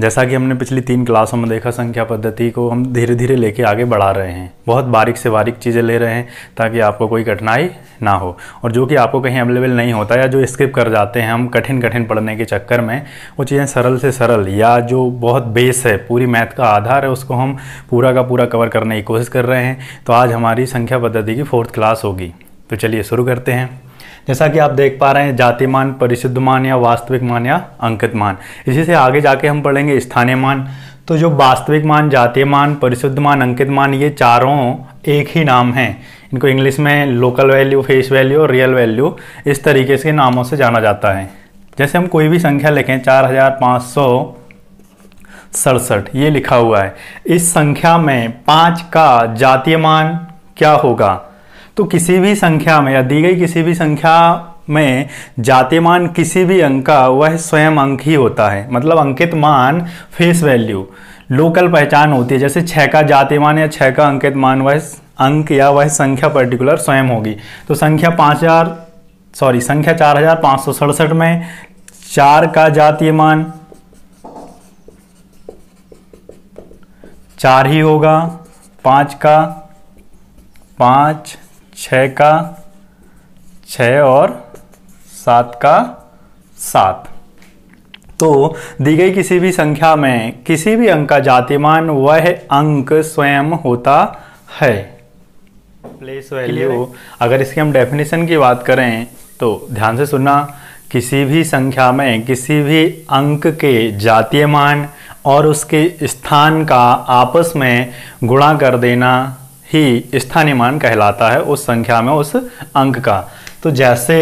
जैसा कि हमने पिछली तीन क्लासों में देखा संख्या पद्धति को हम धीरे धीरे लेके आगे बढ़ा रहे हैं बहुत बारीक से बारीक चीज़ें ले रहे हैं ताकि आपको कोई कठिनाई ना हो और जो कि आपको कहीं अवेलेबल नहीं होता या जो स्किप कर जाते हैं हम कठिन कठिन पढ़ने के चक्कर में वो चीज़ें सरल से सरल या जो बहुत बेस है पूरी मैथ का आधार है उसको हम पूरा का पूरा कवर करने की कोशिश कर रहे हैं तो आज हमारी संख्या पद्धति की फोर्थ क्लास होगी तो चलिए शुरू करते हैं जैसा कि आप देख पा रहे हैं जाति मान परिशुद्ध मान या वास्तविक मान या अंकित मान इसी से आगे जाके हम पढ़ेंगे स्थानीय मान तो जो वास्तविक मान जातीय मान परिशुद्ध मान अंकित मान ये चारों एक ही नाम हैं इनको इंग्लिश में लोकल वैल्यू फेस वैल्यू और रियल वैल्यू इस तरीके से नामों से जाना जाता है जैसे हम कोई भी संख्या लिखें चार हजार पाँच सौ सड़सठ ये लिखा हुआ है इस संख्या में पाँच का जातीय मान क्या होगा तो किसी भी संख्या में या दी गई किसी भी संख्या में जातेमान किसी भी अंक का वह स्वयं अंक ही होता है मतलब अंकित मान फेस वैल्यू लोकल पहचान होती है जैसे छः का जातेमान या छः का अंकित मान वह अंक या वह संख्या पर्टिकुलर स्वयं होगी तो संख्या पाँच हज़ार सॉरी संख्या चार हज़ार पाँच सौ सड़सठ में चार का जातीय मान चार ही होगा पाँच का पाँच छः का छः और सात का सात तो दी गई किसी भी संख्या में किसी भी अंक का जातिमान वह अंक स्वयं होता है प्लेस वैल्यू अगर इसकी हम डेफिनेशन की बात करें तो ध्यान से सुनना किसी भी संख्या में किसी भी अंक के जातीय मान और उसके स्थान का आपस में गुणा कर देना ही स्थानीय मान कहलाता है उस संख्या में उस अंक का तो जैसे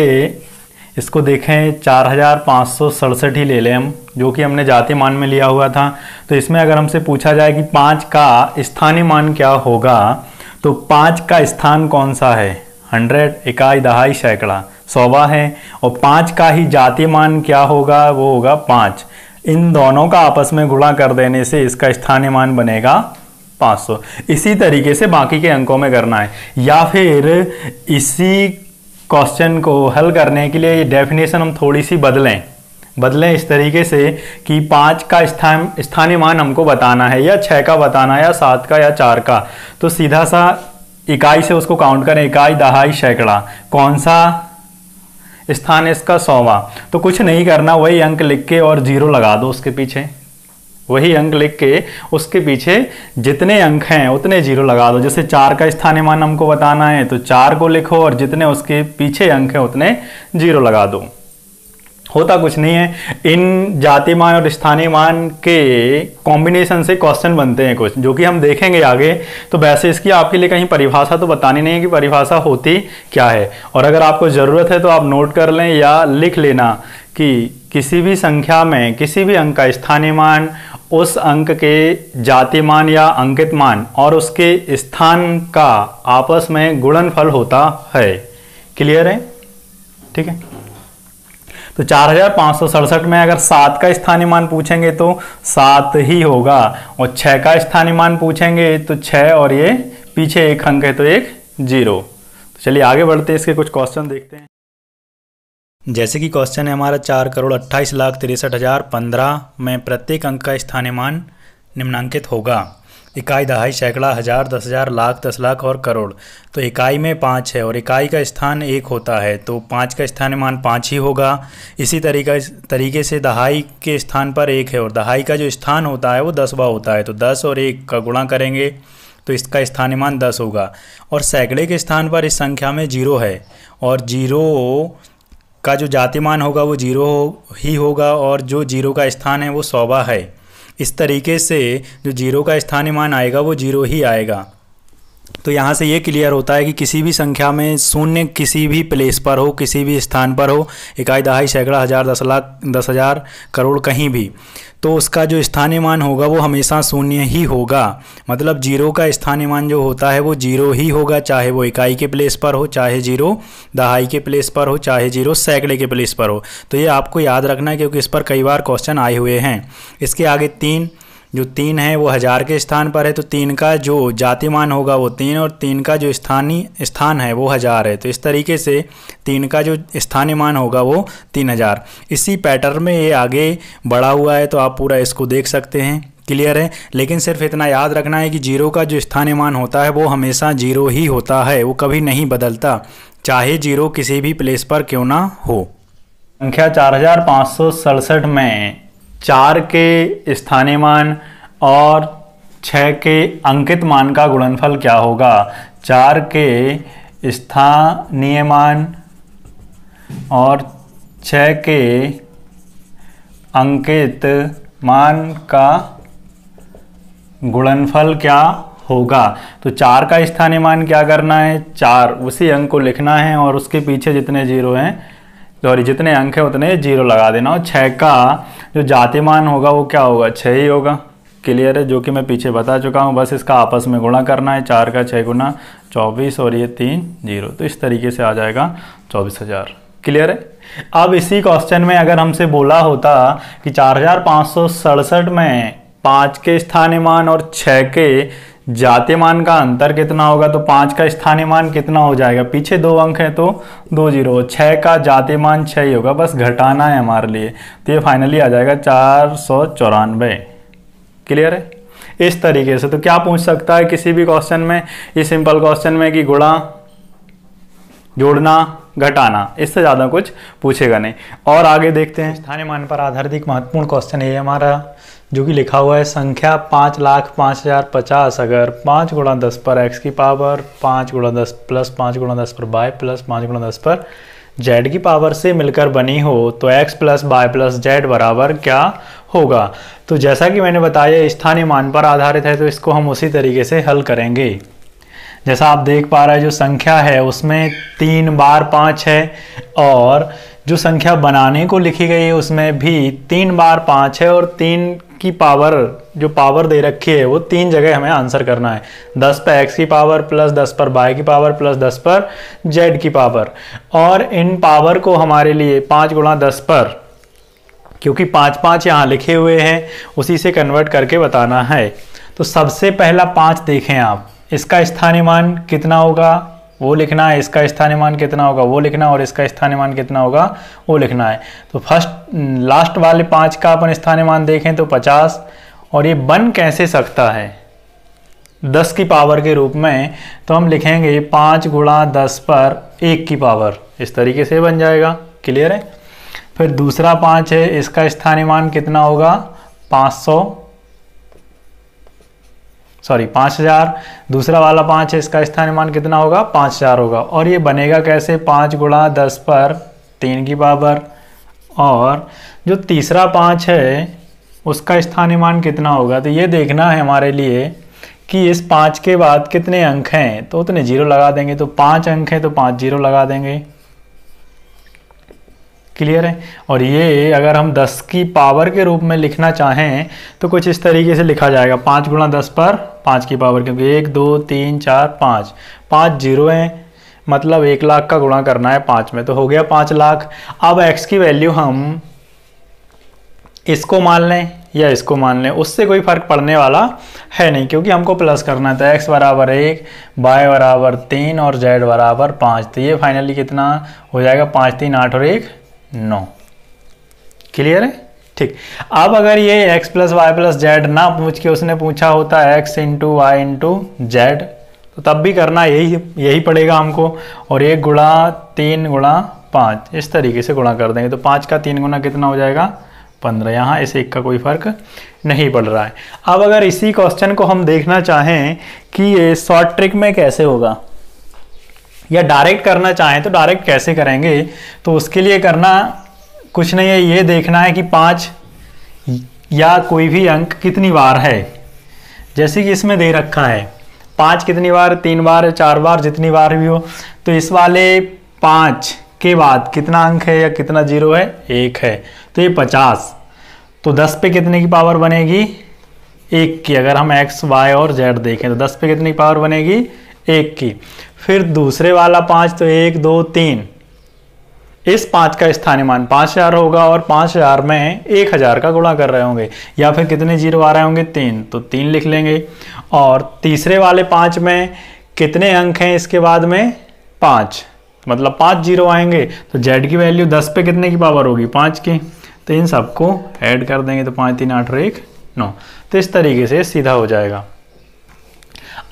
इसको देखें चार हज़ार पाँच सौ ही ले लें हम जो कि हमने जाति मान में लिया हुआ था तो इसमें अगर हमसे पूछा जाए कि पाँच का स्थानीय मान क्या होगा तो पाँच का स्थान कौन सा है हंड्रेड इकाई दहाई सैकड़ा सौवा है और पाँच का ही जाति मान क्या होगा वो होगा पाँच इन दोनों का आपस में गुणा कर देने से इसका स्थानीय मान बनेगा 500 इसी तरीके से बाकी के अंकों में करना है या फिर इसी क्वेश्चन को हल करने के लिए ये डेफिनेशन हम थोड़ी सी बदलें बदलें इस तरीके से कि पाँच का स्थान स्थानीय मान हमको बताना है या छः का बताना है या सात का या चार का तो सीधा सा इकाई से उसको काउंट करें इकाई दहाई सैकड़ा कौन सा स्थान इसका सौवा तो कुछ नहीं करना वही अंक लिख के और जीरो लगा दो उसके पीछे वही अंक लिख के उसके पीछे जितने अंक हैं उतने जीरो लगा दो जैसे चार का स्थानीय मान हमको बताना है तो चार को लिखो और जितने उसके पीछे अंक हैं उतने जीरो लगा दो होता कुछ नहीं है इन जाति मान और स्थानीय मान के कॉम्बिनेशन से क्वेश्चन बनते हैं कुछ जो कि हम देखेंगे आगे तो वैसे इसकी आपके लिए कहीं परिभाषा तो बतानी नहीं है कि परिभाषा होती क्या है और अगर आपको ज़रूरत है तो आप नोट कर लें या लिख लेना कि किसी भी संख्या में किसी भी अंक का स्थानीय मान उस अंक के जातिमान या अंकित मान और उसके स्थान का आपस में गुणनफल होता है क्लियर है ठीक है तो चार में अगर सात का स्थानीय मान पूछेंगे तो सात ही होगा और छह का स्थानीय मान पूछेंगे तो छह और ये पीछे एक अंक है तो एक जीरो तो चलिए आगे बढ़ते हैं इसके कुछ क्वेश्चन देखते हैं जैसे कि क्वेश्चन है हमारा चार करोड़ अट्ठाईस लाख तिरसठ हज़ार पंद्रह में प्रत्येक अंक का स्थानीयमान निम्नांकित होगा इकाई दहाई सैकड़ा हज़ार दस हज़ार लाख दस लाख और करोड़ तो इकाई में पाँच है और इकाई का स्थान एक होता है तो पाँच का स्थान मान पाँच ही होगा इसी तरीका तरीके से दहाई के स्थान पर एक है और दहाई का जो स्थान होता है वो दसवा होता है तो दस और एक का गुणा करेंगे तो इसका स्थानीयमान दस होगा और सैकड़े के स्थान पर इस संख्या में जीरो है और जीरो का जो जातिमान होगा वो जीरो हो, ही होगा और जो जीरो का स्थान है वो सौवा है इस तरीके से जो जीरो का स्थानीय मान आएगा वो जीरो ही आएगा तो यहाँ से ये क्लियर होता है कि किसी भी संख्या में शून्य किसी भी प्लेस पर हो किसी भी स्थान पर हो इकाई दहाई सैकड़ा हज़ार दस लाख दस हज़ार करोड़ कहीं भी तो उसका जो स्थानीय मान होगा वो हमेशा शून्य ही होगा मतलब जीरो का स्थानीय मान जो होता है वो जीरो ही होगा चाहे वो इकाई के प्लेस पर हो चाहे जीरो दहाई के प्लेस पर हो चाहे जीरो सैकड़े के प्लेस पर हो तो ये आपको याद रखना है क्योंकि इस पर कई बार क्वेश्चन आए हुए हैं इसके आगे तीन जो तीन है वो हज़ार के स्थान पर है तो तीन का जो जातिमान होगा वो तीन और तीन का जो स्थानीय स्थान है वो हज़ार है तो इस तरीके से तीन का जो स्थानीय मान होगा वो तीन हज़ार इसी पैटर्न में ये आगे बढ़ा हुआ है तो आप पूरा इसको देख सकते हैं क्लियर है लेकिन सिर्फ इतना याद रखना है कि जीरो का जो स्थानीय मान होता है वो हमेशा जीरो ही होता है वो कभी नहीं बदलता चाहे जीरो किसी भी प्लेस पर क्यों ना हो संख्या चार हजार पाँच सौ सड़सठ में चार के स्थानीय मान और छः के अंकित मान का गुणनफल क्या होगा चार के स्थानीय मान और छः के अंकित मान का गुणनफल क्या होगा तो चार का स्थानीय मान क्या करना है चार उसी अंक को लिखना है और उसके पीछे जितने जीरो हैं सॉरी जितने अंक है उतने जीरो लगा देना और छः का जो जातिमान होगा वो क्या होगा छः ही होगा क्लियर है जो कि मैं पीछे बता चुका हूँ बस इसका आपस में गुणा करना है चार का छः गुना चौबीस और ये तीन जीरो तो इस तरीके से आ जाएगा चौबीस हज़ार क्लियर है अब इसी क्वेश्चन में अगर हमसे बोला होता कि चार हजार सौ सड़सठ में पाँच के स्थानीय और छः के जातिमान का अंतर कितना होगा तो पाँच का स्थानीय मान कितना हो जाएगा पीछे दो अंक हैं तो दो जीरो छः का जातेमान छः ही होगा बस घटाना है हमारे लिए तो ये फाइनली आ जाएगा चार सौ चौरानवे क्लियर है इस तरीके से तो क्या पूछ सकता है किसी भी क्वेश्चन में इस सिंपल क्वेश्चन में कि गुणा जोड़ना घटाना इससे ज़्यादा कुछ पूछेगा नहीं और आगे देखते हैं स्थानीय मान पर आधारित एक महत्वपूर्ण क्वेश्चन है हमारा जो कि लिखा हुआ है संख्या पाँच लाख पाँच हज़ार पचास अगर पाँच गुणा दस पर एक्स की पावर पाँच गुणा दस प्लस पाँच गुणा दस पर बाय प्लस पाँच गुणा दस पर जेड की पावर से मिलकर बनी हो तो x plus y plus z बराबर क्या होगा तो जैसा कि मैंने बताया स्थानीय मान पर आधारित है तो इसको हम उसी तरीके से हल करेंगे जैसा आप देख पा रहे हैं जो संख्या है उसमें तीन बार पाँच है और जो संख्या बनाने को लिखी गई है उसमें भी तीन बार पाँच है और तीन की पावर जो पावर दे रखी है वो तीन जगह हमें आंसर करना है दस पर एक्स की पावर प्लस दस पर बाई की पावर प्लस दस पर जेड की पावर और इन पावर को हमारे लिए पाँच गुणा दस पर क्योंकि पाँच पाँच यहाँ लिखे हुए हैं उसी से कन्वर्ट करके बताना है तो सबसे पहला पाँच देखें आप इसका स्थानीय मान कितना होगा वो लिखना है इसका स्थानीय मान कितना होगा वो लिखना और इसका स्थानीय मान कितना होगा वो लिखना है तो फर्स्ट लास्ट वाले पाँच का अपन स्थानीय मान देखें तो पचास और ये बन कैसे सकता है दस की पावर के रूप में तो हम लिखेंगे पाँच गुणा दस पर एक की पावर इस तरीके से बन जाएगा क्लियर है फिर दूसरा पाँच है इसका स्थानीय मान कितना होगा पाँच सौ सॉरी पाँच हज़ार दूसरा वाला पाँच है इसका मान कितना होगा पाँच हज़ार होगा और ये बनेगा कैसे पाँच गुणा दस पर तीन की बाबर और जो तीसरा पाँच है उसका मान कितना होगा तो ये देखना है हमारे लिए कि इस पाँच के बाद कितने अंक हैं तो उतने जीरो लगा देंगे तो पाँच अंक हैं तो पाँच जीरो लगा देंगे क्लियर है और ये अगर हम 10 की पावर के रूप में लिखना चाहें तो कुछ इस तरीके से लिखा जाएगा पाँच गुणा दस पर पाँच की पावर क्योंकि एक दो तीन चार पाँच पाँच जीरो हैं मतलब एक लाख का गुणा करना है पाँच में तो हो गया पाँच लाख अब एक्स की वैल्यू हम इसको मान लें या इसको मान लें उससे कोई फ़र्क पड़ने वाला है नहीं क्योंकि हमको प्लस करना था एक्स तो बराबर एक बाय बराबर तीन और जेड बराबर पाँच तो ये फाइनली कितना हो जाएगा पाँच तीन आठ और एक नौ क्लियर है ठीक अब अगर ये x plus y plus z ना पूछ के उसने पूछा होता है x into y into z तो तब भी करना यही यही पड़ेगा हमको और एक गुणा तीन गुणा पाँच इस तरीके से गुणा कर देंगे तो पाँच का तीन गुना कितना हो जाएगा पंद्रह यहाँ इस एक का कोई फ़र्क नहीं पड़ रहा है अब अगर इसी क्वेश्चन को हम देखना चाहें कि ये शॉर्ट ट्रिक में कैसे होगा या डायरेक्ट करना चाहें तो डायरेक्ट कैसे करेंगे तो उसके लिए करना कुछ नहीं है ये देखना है कि पाँच या कोई भी अंक कितनी बार है जैसे कि इसमें दे रखा है पाँच कितनी बार तीन बार चार बार जितनी बार भी हो तो इस वाले पाँच के बाद कितना अंक है या कितना जीरो है एक है तो ये पचास तो दस पे कितने की पावर बनेगी एक की अगर हम एक्स वाई और जेड देखें तो दस पे कितनी पावर बनेगी एक की फिर दूसरे वाला पाँच तो एक दो तीन इस पाँच का स्थानीय मान पाँच हज़ार होगा और पाँच हज़ार में एक हज़ार का गुणा कर रहे होंगे या फिर कितने जीरो आ रहे होंगे तीन तो तीन लिख लेंगे और तीसरे वाले पाँच में कितने अंक हैं इसके बाद में पाँच तो मतलब पाँच जीरो आएंगे तो जेड की वैल्यू दस पे कितने की पावर होगी पाँच की तो इन सबको ऐड कर देंगे तो पाँच तीन आठ और एक नौ तो इस तरीके से सीधा हो जाएगा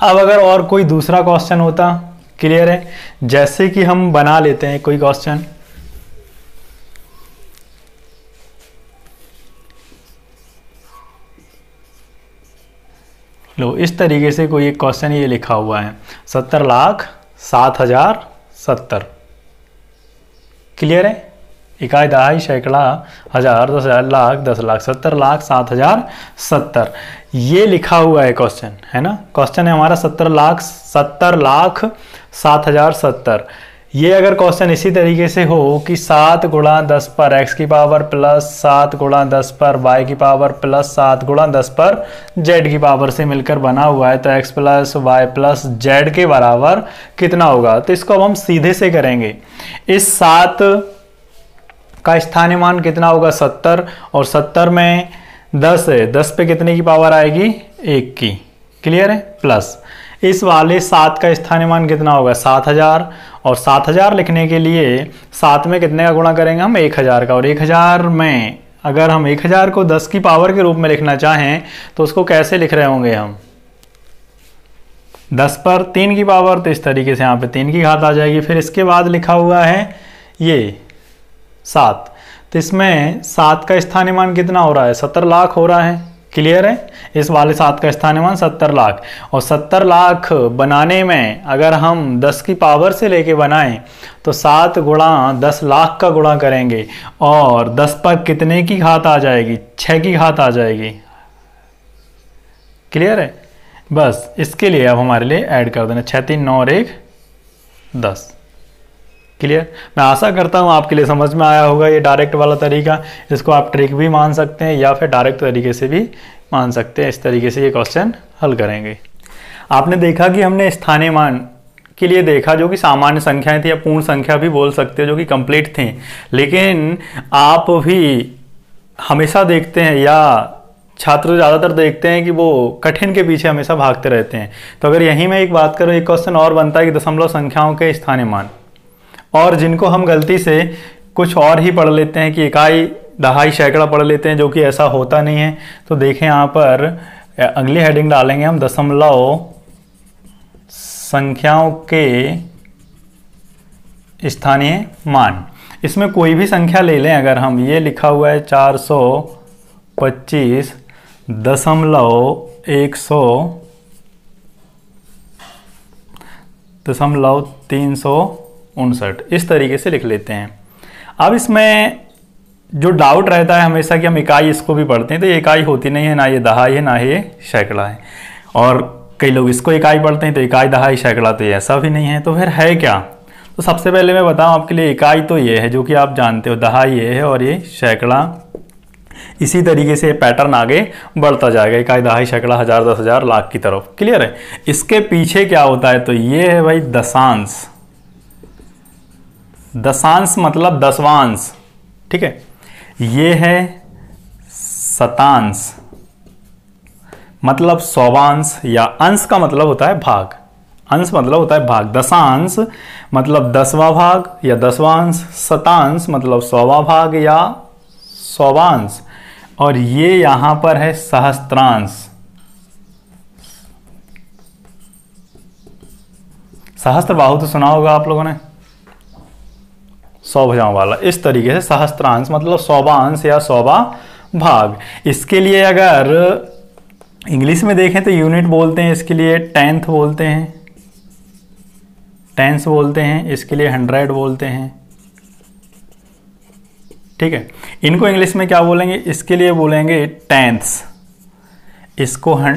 अब अगर और कोई दूसरा क्वेश्चन होता क्लियर है जैसे कि हम बना लेते हैं कोई क्वेश्चन लो इस तरीके से कोई एक क्वेश्चन ये लिखा हुआ है सत्तर लाख सात हजार सत्तर क्लियर है इकाई दहाई सैकड़ा हजार दस हजार लाख दस लाख सत्तर लाख सात हजार सत्तर ये लिखा हुआ है क्वेश्चन है ना क्वेश्चन है हमारा सत्तर लाख सत्तर लाख सात हजार सत्तर ये अगर क्वेश्चन इसी तरीके से हो कि सात गुणा दस पर एक्स की पावर प्लस सात गुणा दस पर वाई की पावर प्लस सात गुणा दस पर जेड की पावर से मिलकर बना हुआ है तो x plus y plus z के बराबर कितना होगा तो इसको अब हम सीधे से करेंगे इस सात का स्थानीय मान कितना होगा सत्तर और सत्तर में दस है दस पे कितने की पावर आएगी एक की क्लियर है प्लस इस वाले सात का स्थानीय मान कितना होगा सात हज़ार और सात हज़ार लिखने के लिए सात में कितने का गुणा करेंगे हम एक हज़ार का और एक हज़ार में अगर हम एक हज़ार को दस की पावर के रूप में लिखना चाहें तो उसको कैसे लिख रहे होंगे हम दस पर तीन की पावर तो इस तरीके से यहाँ पे तीन की घात आ जाएगी फिर इसके बाद लिखा हुआ है ये सात तो इसमें सात का स्थानीय मान कितना हो रहा है सत्तर लाख हो रहा है क्लियर है इस वाले सात का स्थान मान सत्तर लाख और सत्तर लाख बनाने में अगर हम दस की पावर से लेके बनाएं तो सात गुणा दस लाख का गुणा करेंगे और दस पर कितने की घात आ जाएगी छः की घात आ जाएगी क्लियर है बस इसके लिए अब हमारे लिए ऐड कर देना छः तीन नौ और एक दस क्लियर मैं आशा करता हूँ आपके लिए समझ में आया होगा ये डायरेक्ट वाला तरीका इसको आप ट्रिक भी मान सकते हैं या फिर डायरेक्ट तरीके से भी मान सकते हैं इस तरीके से ये क्वेश्चन हल करेंगे आपने देखा कि हमने स्थानीय मान के लिए देखा जो कि सामान्य संख्याएं थी या पूर्ण संख्या भी बोल सकते हैं जो कि कंप्लीट थी लेकिन आप भी हमेशा देखते हैं या छात्र ज़्यादातर देखते हैं कि वो कठिन के पीछे हमेशा भागते रहते हैं तो अगर यहीं मैं एक बात करूँ एक क्वेश्चन और बनता है कि दशमलव संख्याओं के स्थानीय मान और जिनको हम गलती से कुछ और ही पढ़ लेते हैं कि इकाई दहाई सैकड़ा पढ़ लेते हैं जो कि ऐसा होता नहीं है तो देखें यहाँ पर अगली हेडिंग डालेंगे हम दशमलव संख्याओं के स्थानीय मान इसमें कोई भी संख्या ले लें अगर हम ये लिखा हुआ है चार सौ पच्चीस दशमलव एक सौ दशमलव तीन सौ उनसठ इस तरीके से लिख लेते हैं अब इसमें जो डाउट रहता है हमेशा कि हम इकाई इसको भी पढ़ते हैं तो ये इकाई होती नहीं है ना ये दहाई है ना ये सैकड़ा है और कई लोग इसको इकाई पढ़ते हैं तो इकाई दहाई सैकड़ा तो ऐसा भी नहीं है तो फिर है क्या तो सबसे पहले मैं बताऊं आपके लिए इकाई तो ये है जो कि आप जानते हो दहाई ये है और ये सैकड़ा इसी तरीके से पैटर्न आगे बढ़ता जाएगा इकाई दहाई सैकड़ा हज़ार दस हज़ार लाख की तरफ क्लियर है इसके पीछे क्या होता है तो ये है भाई दशांश दशांश मतलब दसवांश ठीक है ये है शतांश मतलब सौवांश या अंश का मतलब होता है भाग अंश मतलब होता है भाग दशांश मतलब दसवा भाग या दसवांश शतांश मतलब सौवा भाग या सौवांश और ये यहां पर है सहस्त्रांश सहस्त्र बाहु तो सुना होगा आप लोगों ने सौभजाओं वाला इस तरीके से सहस्त्रांश मतलब सौवा अंश या सौवा भाग इसके लिए अगर इंग्लिश में देखें तो यूनिट बोलते हैं इसके लिए टेंथ बोलते हैं टेंस बोलते हैं इसके लिए हंड्रेड बोलते हैं ठीक है इनको इंग्लिश में क्या बोलेंगे इसके लिए बोलेंगे टेंथ्स इसको हं...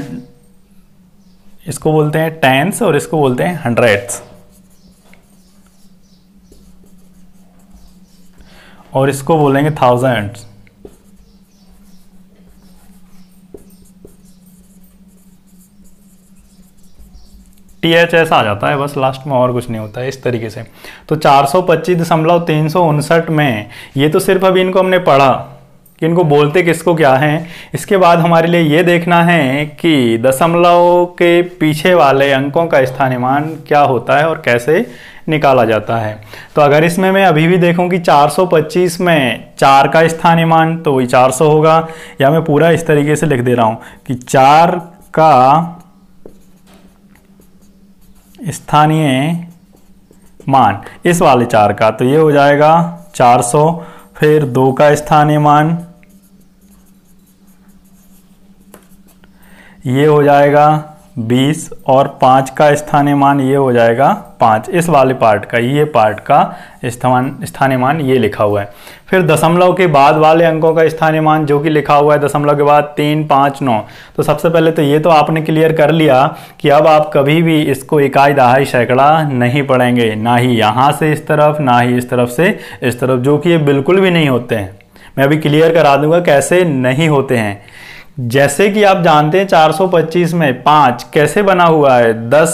इसको बोलते हैं टेंस और इसको बोलते हैं हंड्रेड्स और इसको बोलेंगे थाउजेंड टी एच एस आ जाता है बस लास्ट में और कुछ नहीं होता है इस तरीके से तो चार सौ पच्चीस दशमलव तीन सौ उनसठ में ये तो सिर्फ अभी इनको हमने पढ़ा कि इनको बोलते किसको क्या है इसके बाद हमारे लिए ये देखना है कि दशमलव के पीछे वाले अंकों का स्थानीयमान क्या होता है और कैसे निकाला जाता है तो अगर इसमें मैं अभी भी देखूं कि 425 में चार का स्थानीय मान तो वही 400 होगा या मैं पूरा इस तरीके से लिख दे रहा हूं कि चार का स्थानीय मान इस वाले चार का तो ये हो जाएगा 400 फिर दो का स्थानीय मान ये हो जाएगा बीस और पाँच का स्थानीय मान ये हो जाएगा पाँच इस वाले पार्ट का ये पार्ट का स्थान स्थानीय मान ये लिखा हुआ है फिर दशमलव के बाद वाले अंकों का स्थानीय मान जो कि लिखा हुआ है दशमलव के बाद तीन पाँच नौ तो सबसे पहले तो ये तो आपने क्लियर कर लिया कि अब आप कभी भी इसको इकाई दहाई सैकड़ा नहीं पढ़ेंगे ना ही यहाँ से इस तरफ ना ही इस तरफ से इस तरफ जो कि ये बिल्कुल भी नहीं होते हैं मैं अभी क्लियर करा दूंगा कैसे नहीं होते हैं जैसे कि आप जानते हैं 425 में पांच कैसे बना हुआ है 10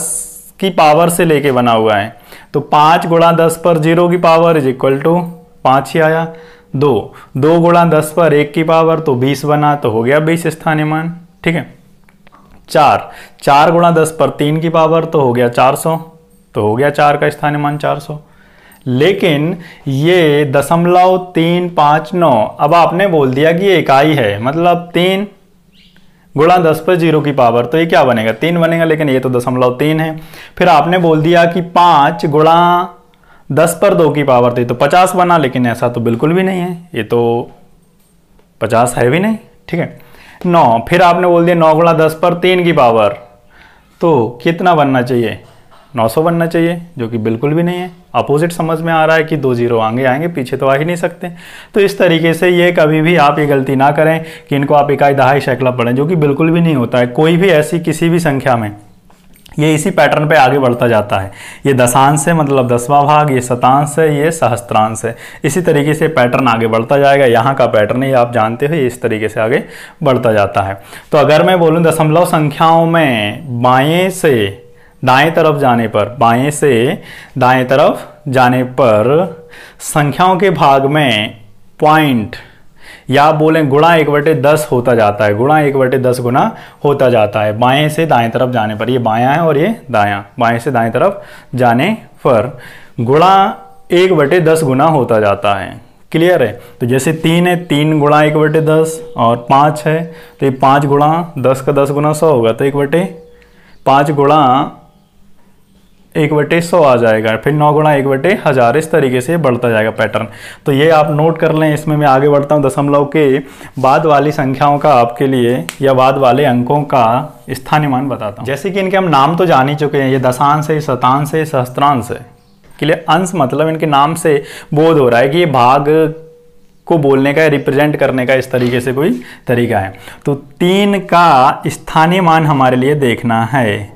की पावर से लेके बना हुआ है तो पांच गुणा दस पर जीरो की पावर इज इक्वल टू पांच ही आया दो दो गुणा दस पर एक की पावर तो बीस बना तो हो गया बीस स्थानीय मान ठीक है चार चार गुणा दस पर तीन की पावर तो हो गया चार सौ तो हो गया चार का स्थानीय मान चार सौ लेकिन ये दशमलव तीन पांच नौ अब आपने बोल दिया कि इकाई है मतलब तीन गुणा दस पर जीरो की पावर तो ये क्या बनेगा तीन बनेगा लेकिन ये तो दशमलव तीन है फिर आपने बोल दिया कि पाँच गुणा दस पर दो की पावर थी तो, तो पचास बना लेकिन ऐसा तो बिल्कुल भी नहीं है ये तो पचास है भी नहीं ठीक है नौ फिर आपने बोल दिया नौ गुणा दस पर तीन की पावर तो कितना बनना चाहिए 900 बनना चाहिए जो कि बिल्कुल भी नहीं है अपोजिट समझ में आ रहा है कि दो जीरो आगे आएंगे पीछे तो आ ही नहीं सकते तो इस तरीके से ये कभी भी आप ये गलती ना करें कि इनको आप इकाई दहाई शैकला पढ़ें जो कि बिल्कुल भी नहीं होता है कोई भी ऐसी किसी भी संख्या में ये इसी पैटर्न पे आगे बढ़ता जाता है ये दशांश है मतलब दसवां भाग ये शतांश है ये सहस्त्रांश है इसी तरीके से पैटर्न आगे बढ़ता जाएगा यहाँ का पैटर्न ही आप जानते हो इस तरीके से आगे बढ़ता जाता है तो अगर मैं बोलूँ दशमलव संख्याओं में बाएँ से दाएं तरफ जाने पर बाएं से दाएं तरफ जाने पर संख्याओं के भाग में पॉइंट या बोलें गुणा एक बटे दस होता जाता है गुणा एक बटे दस गुना होता जाता है बाएं से दाएं तरफ जाने पर ये बायां है और ये दायां बाएं से दाएं तरफ जाने पर गुणा एक बटे दस गुना होता जाता है क्लियर है तो जैसे तीन है तीन गुणा एक बटे दस और पाँच है तो ये पाँच गुणा दस का दस गुना सौ होगा तो एक बटे पाँच गुणा एक बटे सौ आ जाएगा फिर नौ गुणा एक बटे हज़ार इस तरीके से बढ़ता जाएगा पैटर्न तो ये आप नोट कर लें इसमें मैं आगे बढ़ता हूँ दशमलव के बाद वाली संख्याओं का आपके लिए या बाद वाले अंकों का स्थानीय मान बताता हूँ जैसे कि इनके हम नाम तो जान ही चुके हैं ये दशांश है शतांश है सहस्त्रांश है के लिए अंश मतलब इनके नाम से बोध हो रहा है कि ये भाग को बोलने का रिप्रेजेंट करने का इस तरीके से कोई तरीका है तो तीन का स्थानीय मान हमारे लिए देखना है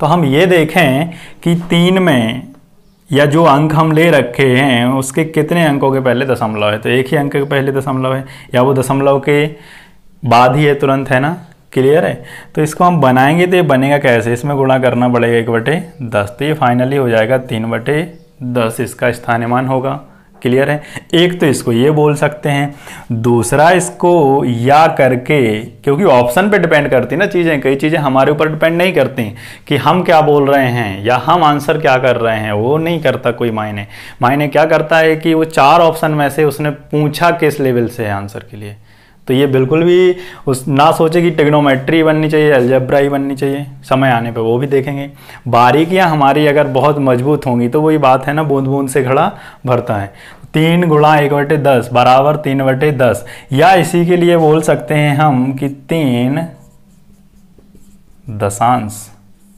तो हम ये देखें कि तीन में या जो अंक हम ले रखे हैं उसके कितने अंकों के पहले दशमलव है तो एक ही अंक के पहले दशमलव है या वो दशमलव के बाद ही है तुरंत है ना क्लियर है तो इसको हम बनाएंगे तो ये बनेगा कैसे इसमें गुणा करना पड़ेगा एक बटे दस तो ये फाइनली हो जाएगा तीन बटे दस इसका स्थानीयमान होगा क्लियर है एक तो इसको ये बोल सकते हैं दूसरा इसको या करके क्योंकि ऑप्शन पे डिपेंड करती है ना चीज़ें कई चीज़ें हमारे ऊपर डिपेंड नहीं करती कि हम क्या बोल रहे हैं या हम आंसर क्या कर रहे हैं वो नहीं करता कोई मायने मायने क्या करता है कि वो चार ऑप्शन में से उसने पूछा किस लेवल से है आंसर के लिए तो ये बिल्कुल भी उस ना सोचे कि टेग्नोमेट्री बननी चाहिए अल्जब्रा ही बननी चाहिए समय आने पे वो भी देखेंगे बारीकियाँ हमारी अगर बहुत मजबूत होंगी तो वही बात है ना बूंद बूंद से घड़ा भरता है तीन गुणा एक बटे दस बराबर तीन बटे दस या इसी के लिए बोल सकते हैं हम कि तीन दशांश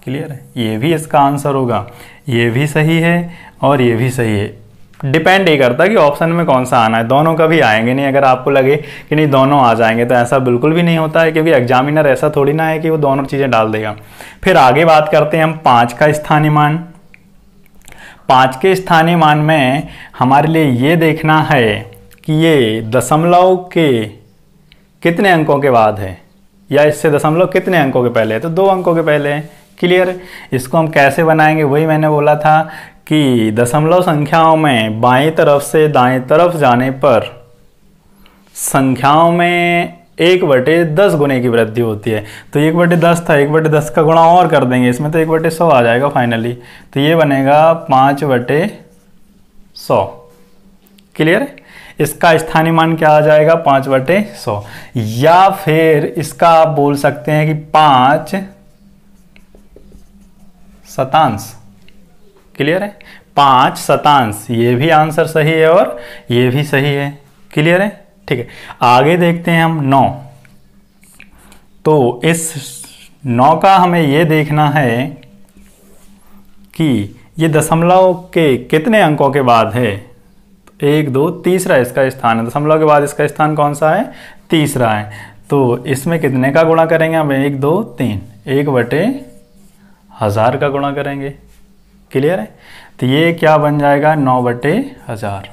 क्लियर है ये भी इसका आंसर होगा ये भी सही है और ये भी सही है डिपेंड ही करता कि ऑप्शन में कौन सा आना है दोनों कभी आएंगे नहीं अगर आपको लगे कि नहीं दोनों आ जाएंगे तो ऐसा बिल्कुल भी नहीं होता है क्योंकि एग्जामिनर ऐसा थोड़ी ना है कि वो दोनों चीज़ें डाल देगा फिर आगे बात करते हैं हम पाँच का स्थानीय मान पाँच के स्थानीय मान में हमारे लिए ये देखना है कि ये दशमलव के कितने अंकों के बाद है या इससे दशमलव कितने अंकों के पहले है तो दो अंकों के पहले है क्लियर इसको हम कैसे बनाएंगे वही मैंने बोला था कि दशमलव संख्याओं में बाएं तरफ से दाएं तरफ जाने पर संख्याओं में एक बटे दस गुने की वृद्धि होती है तो एक बटे दस था एक बटे दस का गुणा और कर देंगे इसमें तो एक बटे सौ आ जाएगा फाइनली तो ये बनेगा पाँच बटे सौ क्लियर है इसका स्थानीय मान क्या आ जाएगा पाँच बटे सौ या फिर इसका आप बोल सकते हैं कि पाँच शतांश क्लियर है पाँच शतांश ये भी आंसर सही है और ये भी सही है क्लियर है ठीक है आगे देखते हैं हम नौ तो इस नौ का हमें ये देखना है कि ये दशमलव के कितने अंकों के बाद है तो एक दो तीसरा इसका स्थान है दशमलव के बाद इसका स्थान कौन सा है तीसरा है तो इसमें कितने का गुणा करेंगे हम एक दो तीन एक बटे हज़ार का गुणा करेंगे क्लियर है तो ये क्या बन जाएगा नौ बटे हज़ार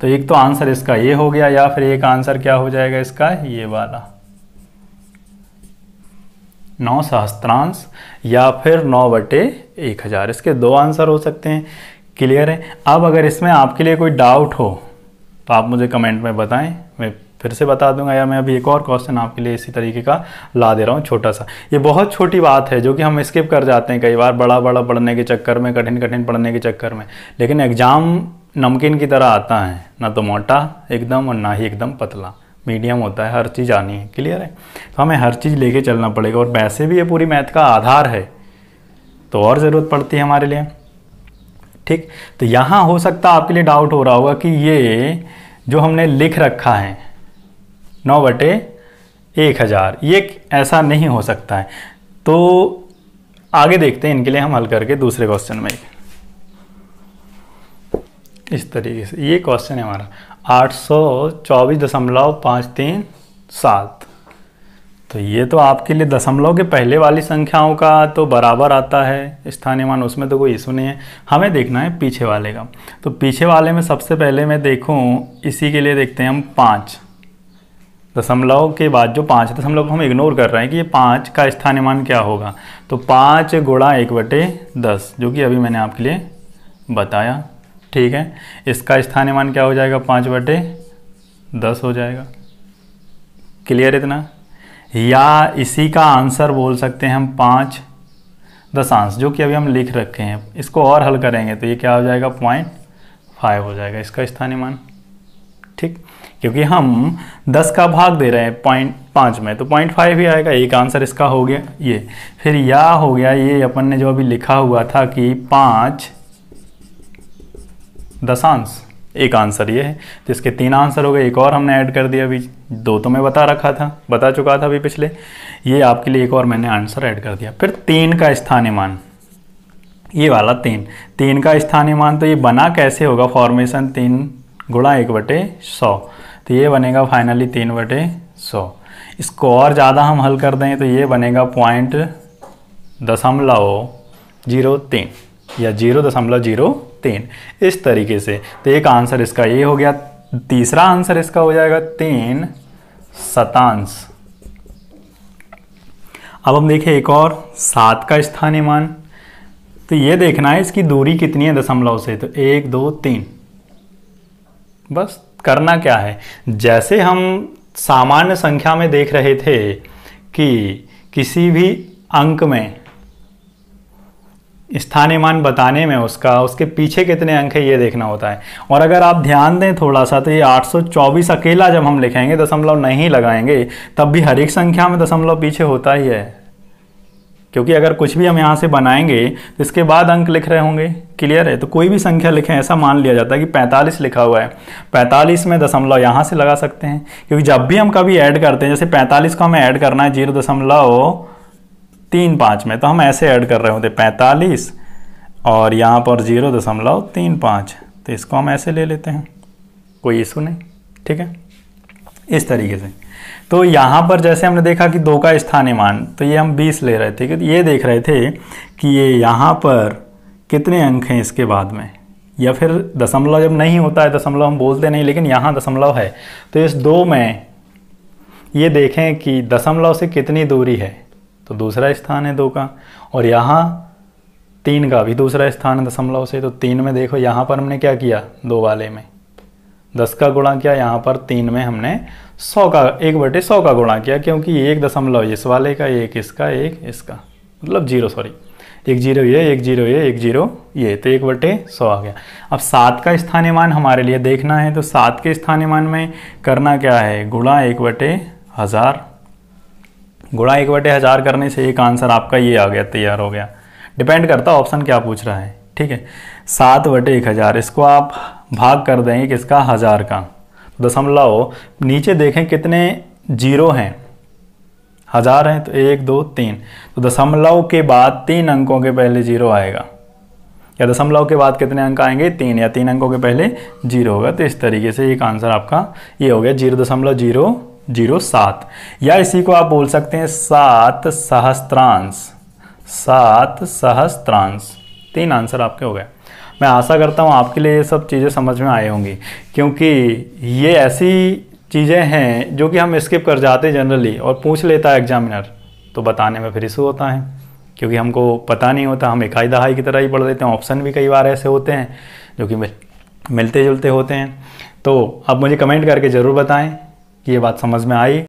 तो एक तो आंसर इसका ये हो गया या फिर एक आंसर क्या हो जाएगा इसका ये वाला नौ सहस्त्रांश या फिर नौ बटे एक हज़ार इसके दो आंसर हो सकते हैं क्लियर है अब अगर इसमें आपके लिए कोई डाउट हो तो आप मुझे कमेंट में बताएं मैं फिर से बता दूंगा या मैं अभी एक और क्वेश्चन आपके लिए इसी तरीके का ला दे रहा हूँ छोटा सा ये बहुत छोटी बात है जो कि हम स्किप कर जाते हैं कई बार बड़ा बड़ा पढ़ने के चक्कर में कठिन कठिन पढ़ने के चक्कर में लेकिन एग्ज़ाम नमकीन की तरह आता है ना तो मोटा एकदम और ना ही एकदम पतला मीडियम होता है हर चीज़ आनी है क्लियर है तो हमें हर चीज़ लेके चलना पड़ेगा और वैसे भी ये पूरी मैथ का आधार है तो और ज़रूरत पड़ती है हमारे लिए ठीक तो यहाँ हो सकता आपके लिए डाउट हो रहा होगा कि ये जो हमने लिख रखा है नौ बटे एक हज़ार ये ऐसा नहीं हो सकता है तो आगे देखते हैं इनके लिए हम हल करके दूसरे क्वेश्चन में इस तरीके से ये क्वेश्चन है हमारा आठ सौ चौबीस दशमलव पाँच तीन सात तो ये तो आपके लिए दशमलव के पहले वाली संख्याओं का तो बराबर आता है स्थानीय मान उसमें तो कोई इशू नहीं है हमें देखना है पीछे वाले का तो पीछे वाले में सबसे पहले मैं देखूं इसी के लिए देखते हैं हम पाँच दशमलव के बाद जो पाँच दशमलव को हम इग्नोर कर रहे हैं कि ये पाँच का स्थानीय मान क्या होगा तो पाँच गुणा एक बटे दस जो कि अभी मैंने आपके लिए बताया ठीक है इसका स्थानीय मान क्या हो जाएगा पाँच बटे दस हो जाएगा क्लियर इतना या इसी का आंसर बोल सकते हैं हम पाँच दशांश जो कि अभी हम लिख रखे हैं इसको और हल करेंगे तो ये क्या हो जाएगा पॉइंट फाइव हो जाएगा इसका स्थानीय मान ठीक क्योंकि हम 10 का भाग दे रहे हैं पॉइंट पाँच में तो पॉइंट फाइव ही आएगा एक आंसर इसका हो गया ये फिर या हो गया ये अपन ने जो अभी लिखा हुआ था कि पाँच दशांश एक आंसर ये है तो इसके तीन आंसर हो गए एक और हमने ऐड कर दिया अभी दो तो मैं बता रखा था बता चुका था अभी पिछले ये आपके लिए एक और मैंने आंसर ऐड कर दिया फिर तीन का स्थानीय मान ये वाला तीन तीन का स्थानीय मान तो ये बना कैसे होगा फॉर्मेशन तीन गुणा एक बटे सौ तो ये बनेगा फाइनली तीन बटे सौ इसको और ज़्यादा हम हल कर दें तो ये बनेगा पॉइंट दशमलव जीरो तीन या जीरो दशमलव जीरो तीन इस तरीके से तो एक आंसर इसका ये हो गया तीसरा आंसर इसका हो जाएगा तीन शतांश अब हम देखें एक और सात का स्थानीय मान तो ये देखना है इसकी दूरी कितनी है दशमलव से तो एक दो तीन बस करना क्या है जैसे हम सामान्य संख्या में देख रहे थे कि किसी भी अंक में स्थानीय मान बताने में उसका उसके पीछे कितने अंक है ये देखना होता है और अगर आप ध्यान दें थोड़ा सा तो ये 824 अकेला जब हम लिखेंगे दशमलव नहीं लगाएंगे तब भी हर एक संख्या में दशमलव पीछे होता ही है क्योंकि अगर कुछ भी हम यहाँ से बनाएंगे तो इसके बाद अंक लिख रहे होंगे क्लियर है तो कोई भी संख्या लिखें ऐसा मान लिया जाता है कि 45 लिखा हुआ है 45 में दशमलव यहाँ से लगा सकते हैं क्योंकि जब भी हम कभी ऐड करते हैं जैसे 45 को हमें ऐड करना है जीरो दशमलव तीन पाँच में तो हम ऐसे ऐड कर रहे होते पैंतालीस और यहाँ पर जीरो दशमलव तीन पाँच तो इसको हम ऐसे ले लेते हैं कोई इशू नहीं ठीक है इस तरीके से तो यहाँ पर जैसे हमने देखा कि दो का स्थानीय मान तो ये हम बीस ले रहे थे तो ये देख रहे थे कि ये यहाँ पर कितने अंक हैं इसके बाद में या फिर दशमलव जब नहीं होता है दशमलव हम बोलते नहीं लेकिन यहाँ दशमलव है तो इस दो में ये देखें कि दशमलव से कितनी दूरी है तो दूसरा स्थान है दो का और यहाँ तीन का भी दूसरा स्थान है दशमलव से तो तीन में देखो यहाँ पर हमने क्या किया दो वाले में दस का गुणा किया यहाँ पर तीन में हमने सौ का एक बटे सौ का गुणा किया क्योंकि एक दशमलव इस वाले का एक इसका एक इसका मतलब जीरो सॉरी एक जीरो ये एक जीरो ये एक जीरो ये तो एक बटे सौ आ गया अब सात का स्थानीय मान हमारे लिए देखना है तो सात के स्थानीय मान में करना क्या है गुणा एक बटे हज़ार गुणा एक बटे हज़ार करने से एक आंसर आपका ये आ गया तैयार हो गया डिपेंड करता ऑप्शन क्या पूछ रहा है ठीक है सात बटे एक हज़ार इसको आप भाग कर देंगे किसका हज़ार का दशमलव नीचे देखें कितने जीरो हैं हज़ार हैं तो एक दो तीन तो दशमलव के बाद तीन अंकों के पहले जीरो आएगा या दशमलव के बाद कितने अंक आएंगे तीन या तीन अंकों के पहले जीरो होगा तो इस तरीके से एक आंसर आपका ये हो गया जीरो दशमलव जीरो जीरो सात या इसी को आप बोल सकते हैं सात सहस्त्रांश सात सहस्त्रांश तीन आंसर आपके हो गए मैं आशा करता हूँ आपके लिए ये सब चीज़ें समझ में आई होंगी क्योंकि ये ऐसी चीज़ें हैं जो कि हम स्किप कर जाते जनरली और पूछ लेता है एग्जामिनर तो बताने में फिर इशू होता है क्योंकि हमको पता नहीं होता हम इकाई दहाई की तरह ही पढ़ लेते हैं ऑप्शन भी कई बार ऐसे होते हैं जो कि मिलते जुलते होते हैं तो आप मुझे कमेंट करके ज़रूर बताएं कि ये बात समझ में आई